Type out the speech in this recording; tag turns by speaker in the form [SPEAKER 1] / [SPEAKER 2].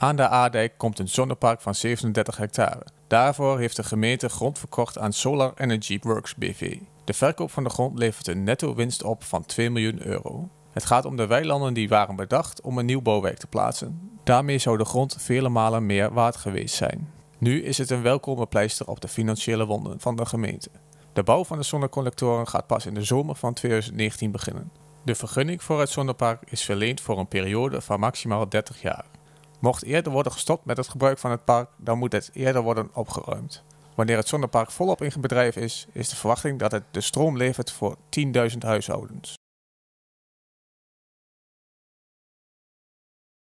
[SPEAKER 1] Aan de Aardijk komt een zonnepark van 37 hectare. Daarvoor heeft de gemeente grond verkocht aan Solar Energy Works BV. De verkoop van de grond levert een netto winst op van 2 miljoen euro. Het gaat om de weilanden die waren bedacht om een nieuw bouwwerk te plaatsen. Daarmee zou de grond vele malen meer waard geweest zijn. Nu is het een welkome pleister op de financiële wonden van de gemeente. De bouw van de zonnecollectoren gaat pas in de zomer van 2019 beginnen. De vergunning voor het zonnepark is verleend voor een periode van maximaal 30 jaar. Mocht eerder worden gestopt met het gebruik van het park, dan moet het eerder worden opgeruimd. Wanneer het zonnepark volop in bedrijf is, is de verwachting dat het de stroom levert voor 10.000 huishoudens.